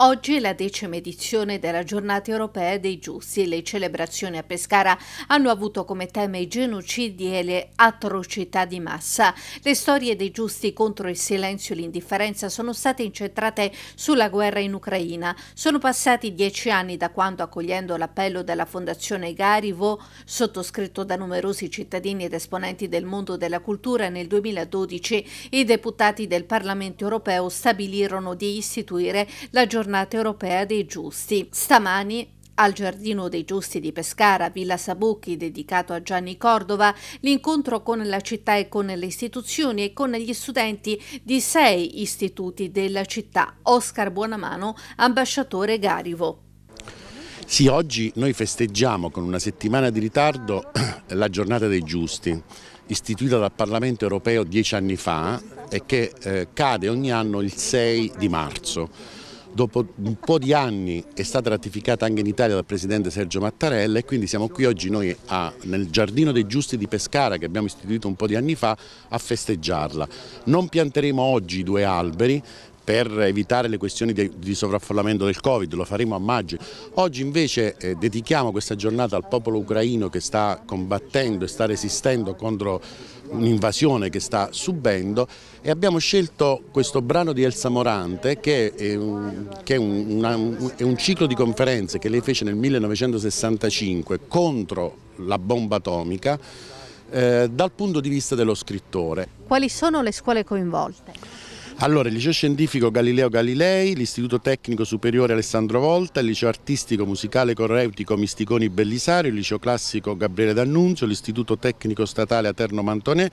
Oggi è la decima edizione della giornata europea dei giusti le celebrazioni a Pescara hanno avuto come tema i genocidi e le atrocità di massa. Le storie dei giusti contro il silenzio e l'indifferenza sono state incentrate sulla guerra in Ucraina. Sono passati dieci anni da quando, accogliendo l'appello della Fondazione Garivo, sottoscritto da numerosi cittadini ed esponenti del mondo della cultura, nel 2012 i deputati del Parlamento europeo stabilirono di istituire la giornata giornata europea dei giusti. Stamani al Giardino dei Giusti di Pescara, Villa Sabucchi, dedicato a Gianni Cordova, l'incontro con la città e con le istituzioni e con gli studenti di sei istituti della città. Oscar Buonamano, ambasciatore Garivo. Sì, oggi noi festeggiamo con una settimana di ritardo la giornata dei giusti, istituita dal Parlamento europeo dieci anni fa e che eh, cade ogni anno il 6 di marzo dopo un po' di anni è stata ratificata anche in Italia dal Presidente Sergio Mattarella e quindi siamo qui oggi noi a, nel Giardino dei Giusti di Pescara che abbiamo istituito un po' di anni fa a festeggiarla. Non pianteremo oggi due alberi per evitare le questioni di, di, sovraffollamento del Covid, lo faremo a maggio. Oggi invece eh, dedichiamo questa giornata al popolo ucraino che sta combattendo e sta resistendo contro un'invasione che sta subendo e abbiamo scelto questo brano di Elsa Morante che è un, che è un, una, è un ciclo di conferenze che lei fece nel 1965 contro la bomba atomica eh, dal punto di vista dello scrittore. Quali sono le scuole coinvolte? Allora, il liceo scientifico Galileo Galilei, l'istituto tecnico superiore Alessandro Volta, il liceo artistico musicale correutico Misticoni Bellisario, il liceo classico Gabriele D'Annunzio, l'istituto tecnico statale Aterno Mantonè,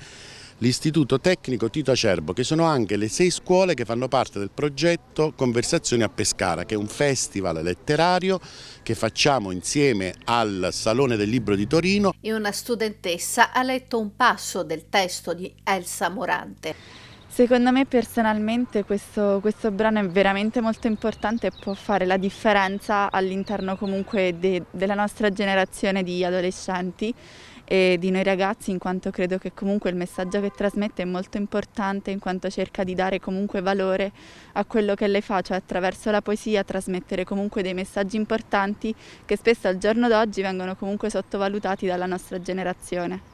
l'istituto tecnico Tito Acerbo, che sono anche le sei scuole che fanno parte del progetto Conversazioni a Pescara, che è un festival letterario che facciamo insieme al Salone del Libro di Torino. E una studentessa ha letto un passo del testo di Elsa Morante. Secondo me personalmente questo, questo, brano è veramente molto importante e può fare la differenza all'interno comunque de, della nostra generazione di adolescenti e di noi ragazzi in quanto credo che comunque il messaggio che trasmette è molto importante in quanto cerca di dare comunque valore a quello che lei fa, cioè attraverso la poesia trasmettere comunque dei messaggi importanti che spesso al giorno d'oggi vengono comunque sottovalutati dalla nostra generazione.